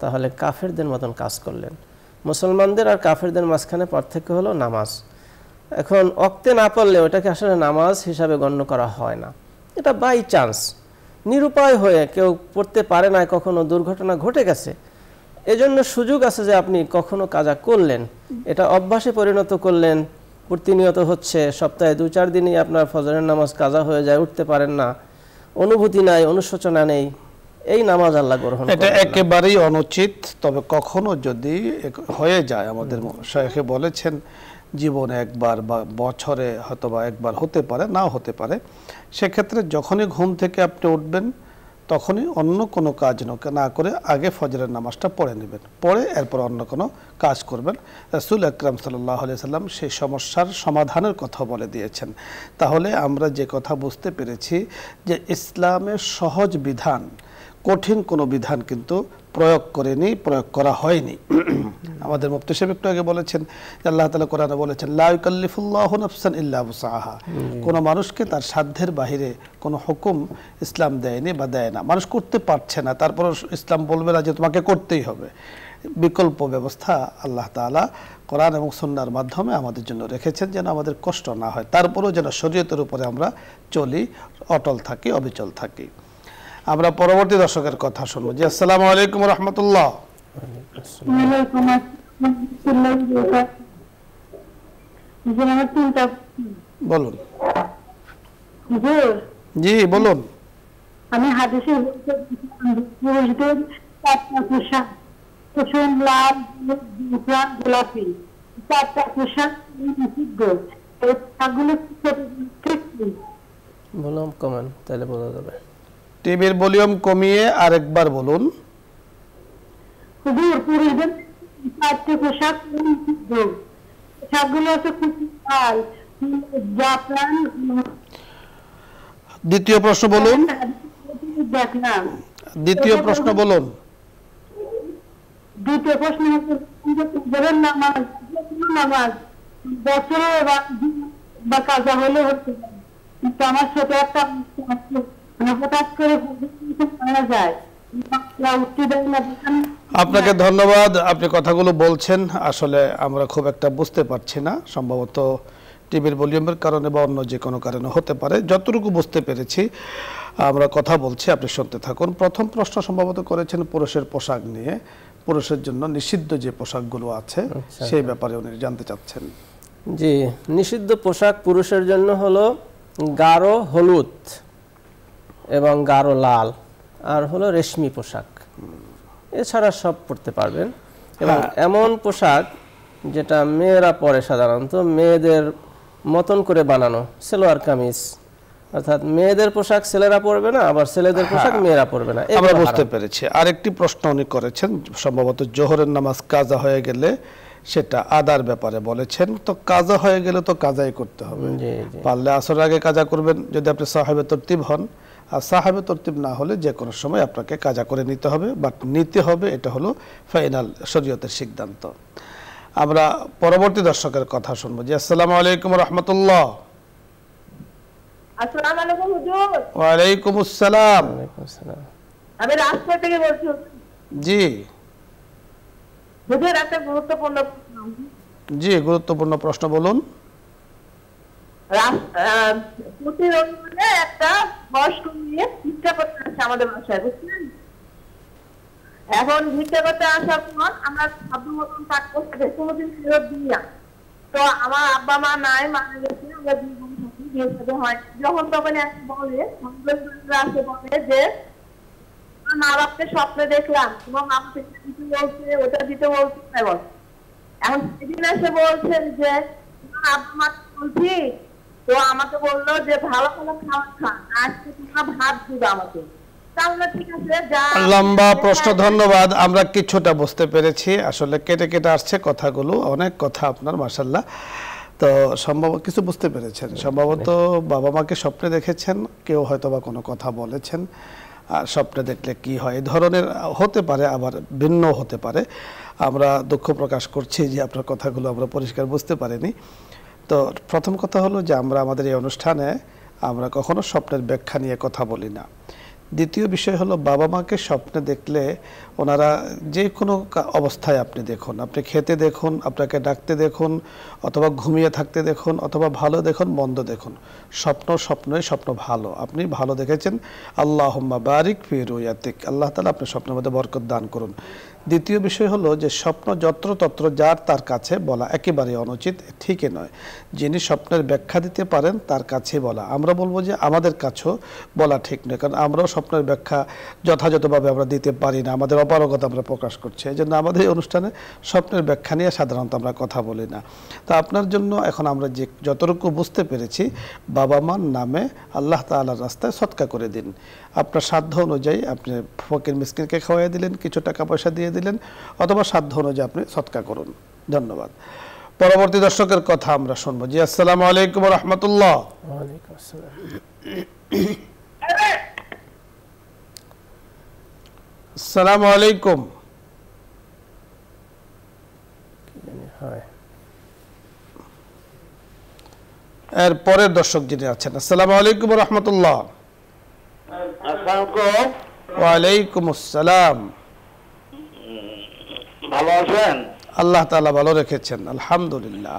তাহলে কাফেরদের মতন কাজ করলেন মুসলমানদের আর কাফেরদের মাঝখানে পার্থক্য হলো নামাজ এখন অক্তে না পারলে ওটাকে আসলে নামাজ হিসাবে গণ্য করা হয় না এটা বাই চান্স নিরুপায় হয়ে কেউ পড়তে পারে না কখনো দুর্ঘটনা ঘটে গেছে এজন্য সুযোগ আছে যে আপনি কখনো কাজা করলেন এটা অভ্যাসে পরিণত করলেন প্রতিনিয়ত হচ্ছে সপ্তাহে দু চার দিনই আপনার ফজরের নামাজ কাজা হয়ে যায় উঠতে পারেন না অনুভূতি নাই অনুশোচনা নেই এই নামাজ আল্লাহ গ্রহণ এটা একেবারেই অনুচিত তবে কখনো যদি হয়ে যায় আমাদের শেখে বলেছেন জীবনে একবার বা বছরে হয়তো বা একবার হতে পারে না হতে পারে সেক্ষেত্রে যখনই ঘুম থেকে আপনি উঠবেন তখনই অন্য কোনো কাজ না করে আগে ফজরের নামাজটা পড়ে নেবেন পরে এরপর অন্য কোনো কাজ করবেন রাসুল আকরাম সাল্লাহ সাল্লাম সেই সমস্যার সমাধানের কথা বলে দিয়েছেন তাহলে আমরা যে কথা বুঝতে পেরেছি যে ইসলামের সহজ বিধান কঠিন কোনো বিধান কিন্তু প্রয়োগ করেনি প্রয়োগ করা হয়নি আমাদের মুফতি সাহেব একটু আগে বলেছেন আল্লাহ তালা কোরআনে বলেছেন লাউকাল্লিফুল্লাহ নফসান ইসাহা কোনো মানুষকে তার সাধ্যের বাহিরে কোনো হুকুম ইসলাম দেয়নি বা দেয় না মানুষ করতে পারছে না তারপর ইসলাম বলবে না যে তোমাকে করতেই হবে বিকল্প ব্যবস্থা আল্লাহ তালা কোরআন এবং সন্ন্যার মাধ্যমে আমাদের জন্য রেখেছেন যেন আমাদের কষ্ট না হয় তারপরেও যেন শরীয়তের উপরে আমরা চলি অটল থাকি অবিচল থাকি আমরা পরবর্তী দর্শকের কথা শুনবো জি আসসালাম আলাইকুম রহমতুল্লাহ বলুন জি বলুন আমি পোশাক লাল গোলাপি চারটা পোশাক নিষিদ্ধ বললাম কমান তাহলে বলা যাবে টিভির ভলিউম কমিয়ে আরেকবার বলুন হুজুর পুরীদের পাঠ্য পোশাক পোশাকগুলো খুব জাপান দ্বিতীয় প্রশ্ন বলুন দ্বিতীয় প্রশ্ন বলুন দ্বিতীয় প্রশ্ন নামাজ বছরে বা কাজা হলে হচ্ছে আমার সাথে একটা আপনাকে ধন্যবাদ আপনি কথাগুলো বলছেন আসলে আমরা খুব একটা বুঝতে পারছি না সম্ভবত টিভির ভলিউমের কারণে বা অন্য যে কোনো কারণে হতে পারে যতটুকু বুঝতে পেরেছি আমরা কথা বলছি আপনি শুনতে থাকুন প্রথম প্রশ্ন সম্ভবত করেছেন পুরুষের পোশাক নিয়ে পুরুষের জন্য নিষিদ্ধ যে পোশাকগুলো আছে আচ্ছা, আচ্ছা। সেই ব্যাপারে উনি জানতে চাচ্ছেন জি নিষিদ্ধ পোশাক পুরুষের জন্য হলো গাঢ় হলুদ এবং গাঢ় লাল আর হলো রেশমি পোশাক এছাড়া সব পড়তে পারবেন এবং হ্যাঁ। এমন পোশাক যেটা মেয়েরা পরে সাধারণত মেয়েদের মতন করে বানানো সেলোয়ার কামিজ অর্থাৎ মেয়েদের পোশাক ছেলেরা পরবে না আবার ছেলেদের পোশাক হ্যাঁ। মেয়েরা পরবে না আমরা বুঝতে পেরেছি আরেকটি প্রশ্ন উনি করেছেন সম্ভবত জোহরের নামাজ কাজা হয়ে গেলে সেটা আদার ব্যাপারে বলেছেন তো কাজা হয়ে গেলে তো কাজাই করতে হবে পারলে আসর আগে কাজা করবেন যদি আপনি সাহেবের তর্তিব হন আর সাহাবে তরতিব না হলে যে কোনো সময় আপনাকে কাজা করে নিতে হবে বাট নিতে হবে এটা হলো ফাইনাল শরীয়তের সিদ্ধান্ত আমরা পরবর্তী দর্শকের কথা শুনবো জি আসসালাম আলাইকুম রহমতুল্লাহ আসসালামু আসসালাম আমি রাজপুর থেকে বলছি জি হুজুর একটা গুরুত্বপূর্ণ জি গুরুত্বপূর্ণ প্রশ্ন বলুন মানে একটা বয়স্ক আমাদের বাসায় এখন আসার পর আমরা মতন কাজ করতে কোনোদিন ফেরত দিই না তো আমার আব্বা মা নাই মারা গেছে আমরা দুই বোন থাকি বিয়ে সাথে হয় যখন তখন এক বলে আসে বলে যে মা বাপকে স্বপ্নে দেখলাম এবং মা দিতে বলছে ওটা দিতে বলছে এখন সেদিন এসে বলছেন যে আব্বা মা বলছি তো আমাকে বললো যে ভালো ভালো খাবার খান আজকে তোমরা ভাত দিবে আমাকে লম্বা প্রশ্ন ধন্যবাদ আমরা কিছুটা বুঝতে পেরেছি আসলে কেটে কেটে আসছে কথাগুলো অনেক কথা আপনার মাসাল্লাহ তো সম্ভব কিছু বুঝতে পেরেছেন সম্ভবত বাবা মাকে স্বপ্নে দেখেছেন কেউ হয়তো বা কোনো কথা বলেছেন আর স্বপ্নে দেখলে কি হয় এই ধরনের হতে পারে আবার ভিন্ন হতে পারে আমরা দুঃখ প্রকাশ করছি যে আপনার কথাগুলো আমরা পরিষ্কার বুঝতে পারিনি তো প্রথম কথা হলো যে আমরা আমাদের এই অনুষ্ঠানে আমরা কখনো স্বপ্নের ব্যাখ্যা নিয়ে কথা বলি না দ্বিতীয় বিষয় হলো বাবা মাকে স্বপ্নে দেখলে ওনারা যে কোনো অবস্থায় আপনি দেখুন আপনি খেতে দেখুন আপনাকে ডাকতে দেখুন অথবা ঘুমিয়ে থাকতে দেখুন অথবা ভালো দেখুন মন্দ দেখুন স্বপ্ন স্বপ্নই স্বপ্ন ভালো আপনি ভালো দেখেছেন আল্লাহ বারিক ফিরুয়াতিক আল্লাহ তালা আপনার স্বপ্নের মধ্যে বরকত দান করুন দ্বিতীয় বিষয় হলো যে স্বপ্ন যত্রতত্র যার তার কাছে বলা একেবারে অনুচিত ঠিকই নয় যিনি স্বপ্নের ব্যাখ্যা দিতে পারেন তার কাছে বলা আমরা বলবো যে আমাদের কাছেও বলা ঠিক নয় কারণ আমরাও স্বপ্নের ব্যাখ্যা যথাযথভাবে আমরা দিতে পারি না আমাদের অপারগতা আমরা প্রকাশ করছি এই জন্য আমাদের এই অনুষ্ঠানে স্বপ্নের ব্যাখ্যা নিয়ে সাধারণত আমরা কথা বলি না তো আপনার জন্য এখন আমরা যে যতটুকু বুঝতে পেরেছি বাবা মার নামে আল্লাহ তালার রাস্তায় সৎকা করে দিন আপনার সাধ্য অনুযায়ী আপনি ফকির মিসকিনকে খাওয়াই দিলেন কিছু টাকা পয়সা দিয়ে দিলেন অথবা সাধ্য অনুযায়ী আপনি সৎকা করুন ধন্যবাদ পরবর্তী দর্শকের কথা আমরা শুনবো জি আসসালামু আলাইকুম রহমতুল্লাহ আসসালামু আলাইকুম এর পরের দর্শক যিনি আছেন আসসালামু আলাইকুম রহমতুল্লাহ ওয়ালাইকুম আসসালাম ভালো আছেন আল্লাহ তালা ভালো রেখেছেন আলহামদুলিল্লাহ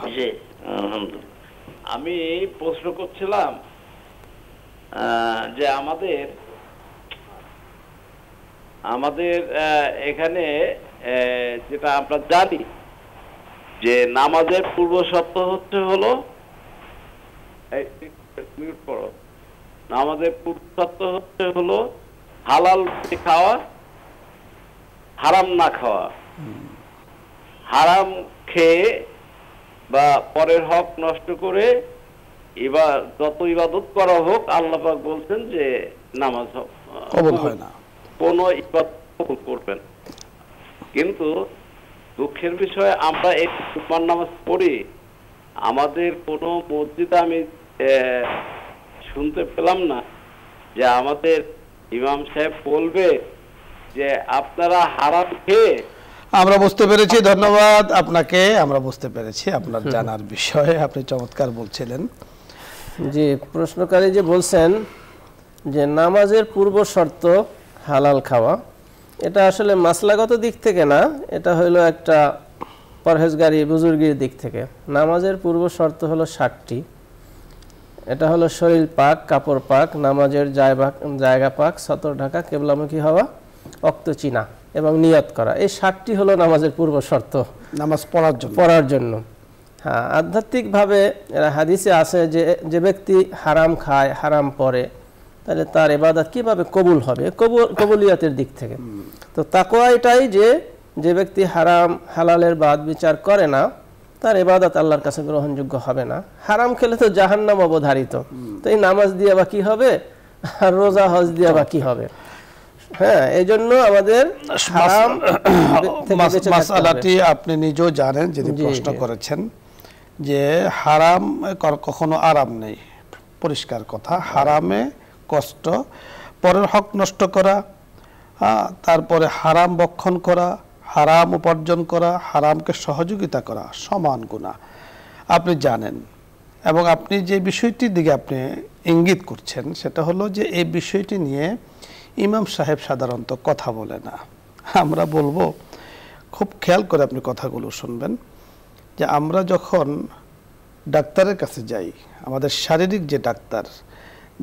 আমি প্রশ্ন করছিলাম যে আমাদের আমাদের এখানে যেটা আমরা জানি যে নামাজের পূর্ব শর্ত হচ্ছে হলো মিউট করো নামাজের পূর্ব শর্ত হচ্ছে হলো হালাল খাওয়া হারাম না খাওয়া হারাম খেয়ে বা পরের হক নষ্ট করে এবার যত ইবাদত করা হোক আল্লাহ বলছেন যে নামাজ কবল হয় না কোনো ইবাদত করবেন কিন্তু দুঃখের বিষয়ে আমরা এই কুরবান নামাজ পড়ি আমাদের কোনো মসজিদ আমি শুনতে পেলাম না যে আমাদের ইমাম সাহেব বলবে যে আপনারা হারাম খেয়ে আমরা বুঝতে পেরেছি ধন্যবাদ আপনাকে আমরা বুঝতে পেরেছি আপনার জানার বিষয়ে আপনি চমৎকার বলছিলেন জি প্রশ্নকারী যে বলছেন যে নামাজের পূর্ব শর্ত হালাল খাওয়া এটা আসলে মাসলাগত দিক থেকে না এটা হলো একটা পরহেজগারি বুজুর্গির দিক থেকে নামাজের পূর্ব শর্ত হলো ষাটটি এটা হলো শরীর পাক কাপড় পাক নামাজের জায়গা পাক সতর ঢাকা কেবলামুখী হওয়া অক্ত চিনা এবং নিয়ত করা এই ষাটটি হলো নামাজের পূর্ব শর্ত নামাজ পড়ার জন্য পড়ার জন্য হ্যাঁ আধ্যাত্মিকভাবে হাদিসে আছে যে যে ব্যক্তি হারাম খায় হারাম পরে তাহলে তার এবাদত কিভাবে কবুল হবে কবুলিয়াতের দিক থেকে তো তাকোয়া এটাই যে যে ব্যক্তি হারাম হালালের বাদ বিচার করে না তার এবাদত আল্লাহর কাছে গ্রহণযোগ্য হবে না হারাম খেলে তো জাহান্নাম অবধারিত তো এই নামাজ দিয়ে বা কি হবে আর রোজা হজ দিয়ে বা কি হবে হ্যাঁ, আপনি নিজেও জানেন যদি প্রশ্ন করেছেন যে হারাম কখনো আরাম নেই পরিষ্কার কথা হারামে কষ্ট পরের হক নষ্ট করা তারপরে হারাম বক্ষণ করা হারাম উপার্জন করা হারামকে সহযোগিতা করা সমান গুণা আপনি জানেন এবং আপনি যে বিষয়টির দিকে আপনি ইঙ্গিত করছেন সেটা হলো যে এই বিষয়টি নিয়ে ইমাম সাহেব সাধারণত কথা বলে না আমরা বলবো খুব খেয়াল করে আপনি কথাগুলো শুনবেন যে আমরা যখন ডাক্তারের কাছে যাই আমাদের শারীরিক যে ডাক্তার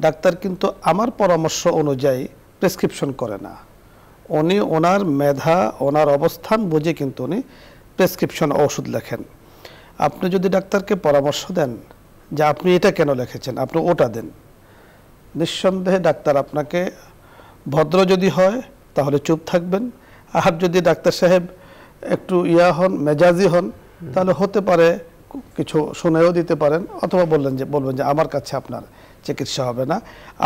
ডাক্তার কিন্তু আমার পরামর্শ অনুযায়ী প্রেসক্রিপশন করে না উনি ওনার মেধা ওনার অবস্থান বুঝে কিন্তু উনি প্রেসক্রিপশন ওষুধ লেখেন আপনি যদি ডাক্তারকে পরামর্শ দেন যে আপনি এটা কেন লেখেছেন আপনি ওটা দেন নিঃসন্দেহে ডাক্তার আপনাকে ভদ্র যদি হয় তাহলে চুপ থাকবেন আর যদি ডাক্তার সাহেব একটু ইয়া হন মেজাজি হন তাহলে হতে পারে কিছু শুনেও দিতে পারেন অথবা বললেন যে বলবেন যে আমার কাছে আপনার চিকিৎসা হবে না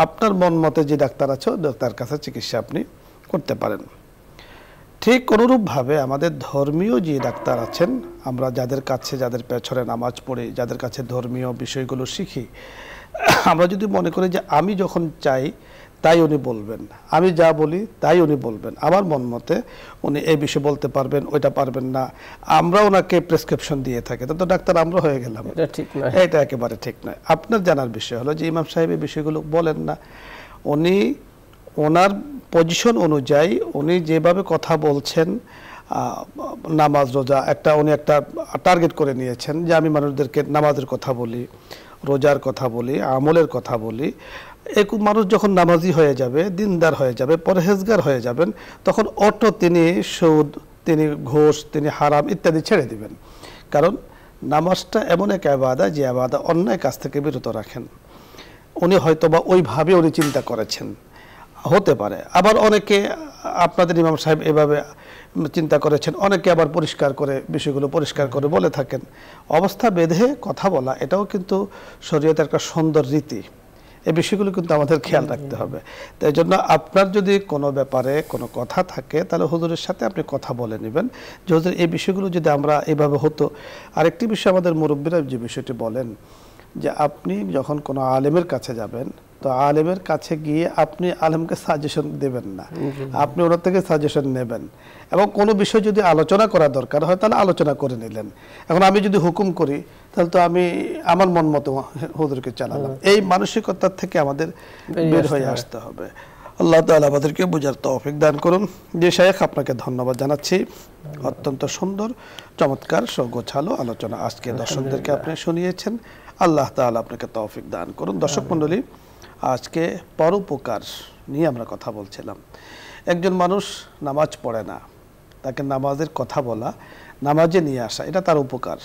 আপনার মন মতে যে ডাক্তার আছে ডাক্তার কাছে চিকিৎসা আপনি করতে পারেন ঠিক অনুরূপভাবে আমাদের ধর্মীয় যে ডাক্তার আছেন আমরা যাদের কাছে যাদের পেছনে নামাজ পড়ি যাদের কাছে ধর্মীয় বিষয়গুলো শিখি আমরা যদি মনে করি যে আমি যখন চাই তাই উনি বলবেন আমি যা বলি তাই উনি বলবেন আমার মন মতে উনি এই বিষয়ে বলতে পারবেন ওইটা পারবেন না আমরা ওনাকে প্রেসক্রিপশন দিয়ে থাকি তো ডাক্তার আমরা হয়ে গেলাম ঠিক নয় এটা একেবারে ঠিক নয় আপনার জানার বিষয় হলো যে ইমাম সাহেব এই বিষয়গুলো বলেন না উনি ওনার পজিশন অনুযায়ী উনি যেভাবে কথা বলছেন নামাজ রোজা একটা উনি একটা টার্গেট করে নিয়েছেন যে আমি মানুষদেরকে নামাজের কথা বলি রোজার কথা বলি আমলের কথা বলি এক মানুষ যখন নামাজি হয়ে যাবে দিনদার হয়ে যাবে পরহেজগার হয়ে যাবেন তখন অটো তিনি সুদ তিনি ঘোষ তিনি হারাম ইত্যাদি ছেড়ে দিবেন কারণ নামাজটা এমন এক আবাদা যে আবাদা অন্যায় কাছ থেকে বিরত রাখেন উনি হয়তোবা ওইভাবে উনি চিন্তা করেছেন হতে পারে আবার অনেকে আপনাদের ইমাম সাহেব এভাবে চিন্তা করেছেন অনেকে আবার পরিষ্কার করে বিষয়গুলো পরিষ্কার করে বলে থাকেন অবস্থা বেঁধে কথা বলা এটাও কিন্তু শরীয়তের একটা সুন্দর রীতি এই বিষয়গুলো কিন্তু আমাদের খেয়াল রাখতে হবে তাই জন্য আপনার যদি কোনো ব্যাপারে কোনো কথা থাকে তাহলে হুজুরের সাথে আপনি কথা বলে নেবেন যে হুজুর এই বিষয়গুলো যদি আমরা এভাবে হতো আরেকটি বিষয় আমাদের মুরব্বীরা যে বিষয়টি বলেন যে আপনি যখন কোনো আলেমের কাছে যাবেন তো আলেমের কাছে গিয়ে আপনি আলেমকে সাজেশন দেবেন না আপনি ওনার থেকে সাজেশন নেবেন এবং কোনো বিষয় যদি আলোচনা করা দরকার হয় তাহলে আলোচনা করে নিলেন এখন আমি যদি হুকুম করি তাহলে তো আমি আমার মন মতো হুদুরকে চালালাম এই মানসিকতার থেকে আমাদের বের হয়ে আসতে হবে আল্লাহ তালা আমাদেরকে বোঝার তৌফিক দান করুন যে শেখ আপনাকে ধন্যবাদ জানাচ্ছি অত্যন্ত সুন্দর চমৎকার গোছালো আলোচনা আজকে দর্শকদেরকে আপনি শুনিয়েছেন আল্লাহ তালা আপনাকে তৌফিক দান করুন দর্শক মণ্ডলী আজকে পরোপকার নিয়ে আমরা কথা বলছিলাম একজন মানুষ নামাজ পড়ে না তাকে নামাজের কথা বলা নামাজে নিয়ে আসা এটা তার উপকার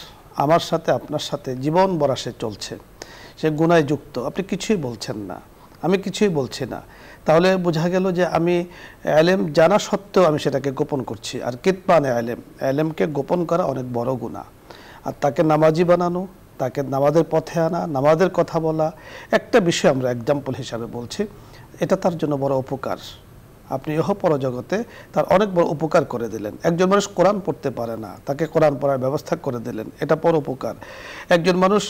আমার সাথে আপনার সাথে জীবন বরাসে চলছে সে গুণায় যুক্ত আপনি কিছুই বলছেন না আমি কিছুই বলছি না তাহলে বোঝা গেল যে আমি অ্যালেম জানা সত্ত্বেও আমি সেটাকে গোপন করছি আর কিতপানে অ্যালেম অ্যালেমকে গোপন করা অনেক বড় গুণা আর তাকে নামাজি বানানো তাকে নামাজের পথে আনা নামাজের কথা বলা একটা বিষয় আমরা এক্সাম্পল হিসাবে বলছি এটা তার জন্য বড় উপকার আপনি ইহপরজগতে তার অনেক বড় উপকার করে দিলেন একজন মানুষ কোরআন পড়তে পারে না তাকে কোরআন পড়ার ব্যবস্থা করে দিলেন এটা পর উপকার একজন মানুষ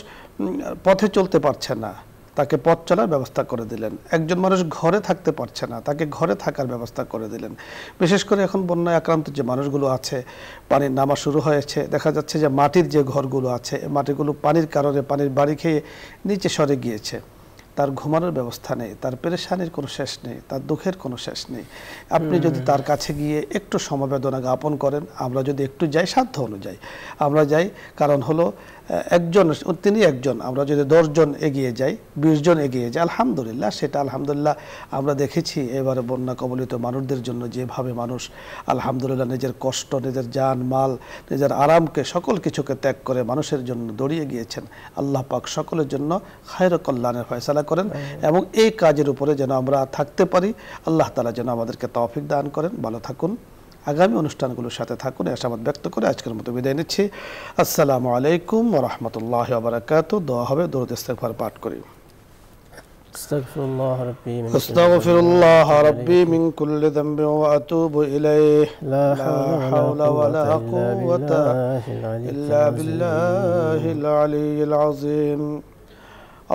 পথে চলতে পারছে না তাকে পথ চলার ব্যবস্থা করে দিলেন একজন মানুষ ঘরে থাকতে পারছে না তাকে ঘরে থাকার ব্যবস্থা করে দিলেন বিশেষ করে এখন বন্যায় আক্রান্ত যে মানুষগুলো আছে পানির নামা শুরু হয়েছে দেখা যাচ্ছে যে মাটির যে ঘরগুলো আছে মাটিগুলো পানির কারণে পানির বাড়ি খেয়ে নিচে সরে গিয়েছে তার ঘুমানোর ব্যবস্থা নেই তার পেরেশানির কোনো শেষ নেই তার দুঃখের কোনো শেষ নেই আপনি যদি তার কাছে গিয়ে একটু সমবেদনা জ্ঞাপন করেন আমরা যদি একটু যাই সাধ্য অনুযায়ী আমরা যাই কারণ হলো একজন তিনি একজন আমরা যদি দশজন এগিয়ে যাই জন এগিয়ে যাই আলহামদুলিল্লাহ সেটা আলহামদুলিল্লাহ আমরা দেখেছি এবারে বন্যা কবলিত মানুষদের জন্য যেভাবে মানুষ আলহামদুলিল্লাহ নিজের কষ্ট নিজের যান মাল নিজের আরামকে সকল কিছুকে ত্যাগ করে মানুষের জন্য দৌড়িয়ে গিয়েছেন আল্লাহ পাক সকলের জন্য খায়ের কল্যাণের ফয়সালা করেন এবং এই কাজের উপরে যেন আমরা থাকতে পারি আল্লাহ তালা যেন আমাদেরকে তফিক দান করেন ভালো থাকুন আগামী অনুষ্ঠানগুলোর সাথে থাকুন আশাবাদ ব্যক্ত করে আজকের মতো বিদায় নিচ্ছি আসসালামু আলাইকুম রহমতুল্লাহ আবরাকাত দোয়া হবে দরুদ ইস্তেকভার পাঠ করি استغفر الله ربي من كل ذنب واتوب اليه لا حول ولا قوه الا بالله العلي العظيم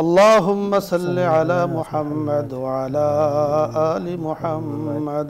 اللهم صل على محمد وعلى آل محمد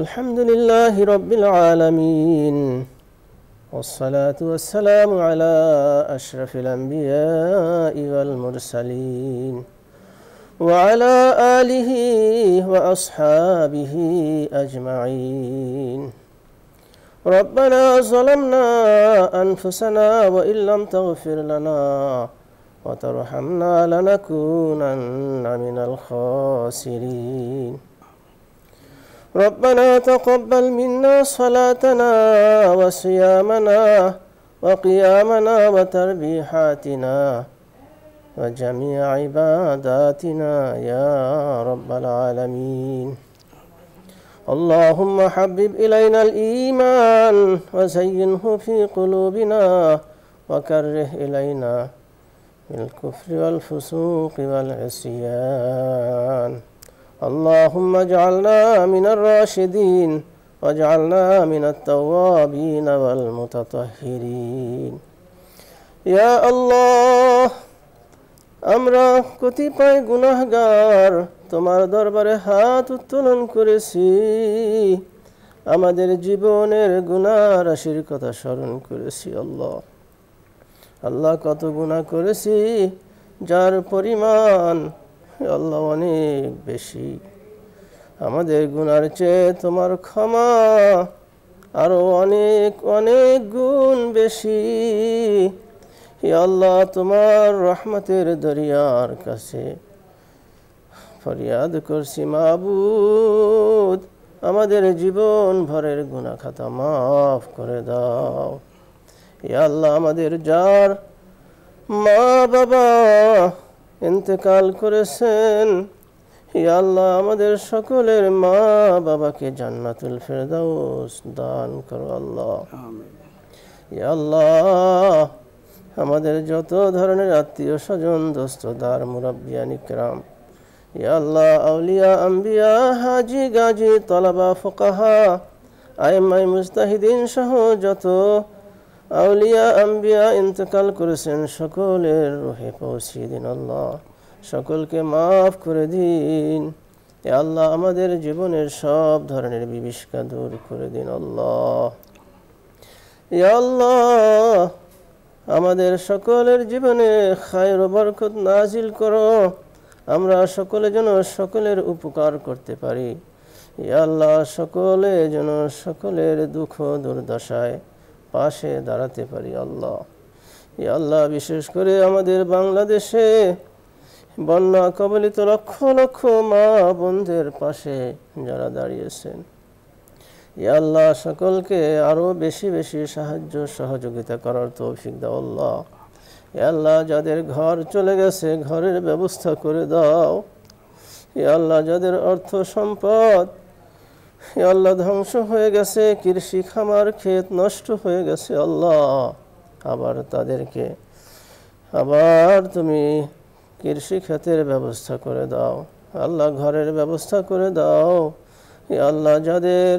الحمد لله رب العالمين والصلاة والسلام على أشرف الأنبياء والمرسلين وعلى آله وأصحابه أجمعين ربنا ظلمنا أنفسنا وإن لم تغفر لنا وترحمنا لنكونن من الخاسرين ربنا تقبل منا صلاتنا وصيامنا وقيامنا وتربيحاتنا وجميع عباداتنا يا رب العالمين اللهم حبب إلينا الإيمان وزينه في قلوبنا وكره إلينا بالكفر والفسوق والعصيان اللهم اجعلنا من الراشدين واجعلنا من التوابين والمتطهرين يا الله আমরা কতিপয় গুনাহগার তোমার দরবারে হাত উত্তোলন করেছি আমাদের জীবনের গুণা কথা স্মরণ করেছি আল্লাহ আল্লাহ কত গুণা করেছি যার পরিমাণ আল্লাহ অনেক বেশি আমাদের গুণার চেয়ে তোমার ক্ষমা আরও অনেক অনেক গুণ বেশি আল্লাহ তোমার রহমতের দরিয়ার কাছে ফরিয়াদ করছি মাবুদ আমাদের জীবন ভরের গুণা খাতা মাফ করে দাও আল্লাহ আমাদের যার মা বাবা ইন্তেকাল করেছেন ইয়াল্লাহ আল্লাহ আমাদের সকলের মা বাবাকে জান্নাতুল ফেরদাউস দান করো আল্লাহ আল্লাহ আমাদের যত ধরনের আত্মীয় স্বজন দোস্তদার মুরাব্বিয়ানি ক্রাম ইয়াল্লাহ আল্লাহ আউলিয়া আম্বিয়া হাজি গাজী তলাবা ফোকাহা আইমাই মুস্তাহিদিন সহ যত আউলিয়া আম্বিয়া ইন্তেকাল করেছেন সকলের রোহে পৌঁছিয়ে দিন আল্লাহ সকলকে মাফ করে দিন এ আল্লাহ আমাদের জীবনের সব ধরনের বিবিষ্কা দূর করে দিন আল্লাহ আল্লাহ আমাদের সকলের জীবনে খায়ের বরকত নাজিল করো আমরা সকলে যেন সকলের উপকার করতে পারি আল্লাহ সকলে যেন সকলের দুঃখ দুর্দশায় পাশে দাঁড়াতে পারি আল্লাহ এ আল্লাহ বিশেষ করে আমাদের বাংলাদেশে বন্যা কবলিত লক্ষ লক্ষ মা বোনদের পাশে যারা দাঁড়িয়েছেন এ আল্লাহ সকলকে আরও বেশি বেশি সাহায্য সহযোগিতা করার তৌফিক দাও আল্লাহ এ আল্লাহ যাদের ঘর চলে গেছে ঘরের ব্যবস্থা করে দাও এ আল্লাহ যাদের অর্থ সম্পদ আল্লাহ ধ্বংস হয়ে গেছে কৃষি খামার ক্ষেত নষ্ট হয়ে গেছে আল্লাহ আবার তাদেরকে আবার তুমি কৃষি ক্ষেতের ব্যবস্থা করে দাও আল্লাহ ঘরের ব্যবস্থা করে দাও আল্লাহ যাদের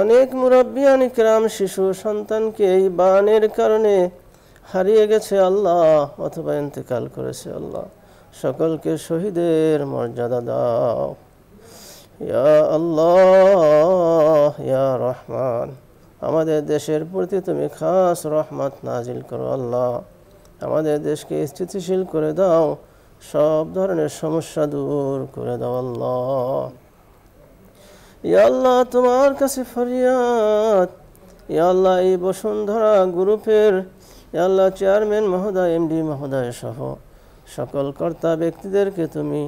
অনেক মুরব্বিয়ান ক্রাম শিশু সন্তানকে এই বানের কারণে হারিয়ে গেছে আল্লাহ অথবা ইন্তেকাল করেছে আল্লাহ সকলকে শহীদের মর্যাদা দাও ইয়া আল্লাহ ইয়া রহমান আমাদের দেশের প্রতি তুমি খাস রহমত নাজিল করো আল্লাহ আমাদের দেশকে স্থিতিশীল করে দাও সব ধরনের সমস্যা দূর করে দাও আল্লাহ ইয়া আল্লাহ তোমার কাছে ফরিয়াদ ইয়া আল্লাহ এই বসুন্ধরা গ্রুপের ইয়া আল্লাহ চেয়ারম্যান মহোদয় এমডি মহোদয় সহ সকল কর্তা ব্যক্তিদেরকে তুমি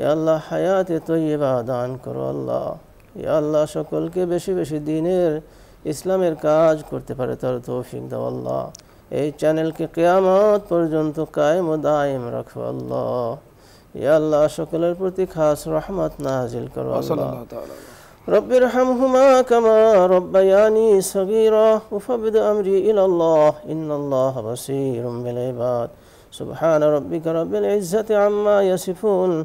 يلا حياتي طيبة دان كر والله يلا شكل كي بشي بشي دينير اسلامير كاج كرتي پرتر توفيق دا والله اي چانل كي قيامات پر جنتو قائم و دائم رکھ والله يلا شكل پرتي خاص رحمت نازل كر والله رب ارحمهما كما ربياني صغيرا وفبد امري الى الله ان الله بصير بالعباد سبحان ربك رب العزه عما يصفون